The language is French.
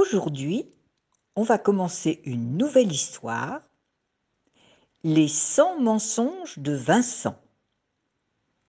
Aujourd'hui, on va commencer une nouvelle histoire, Les 100 mensonges de Vincent.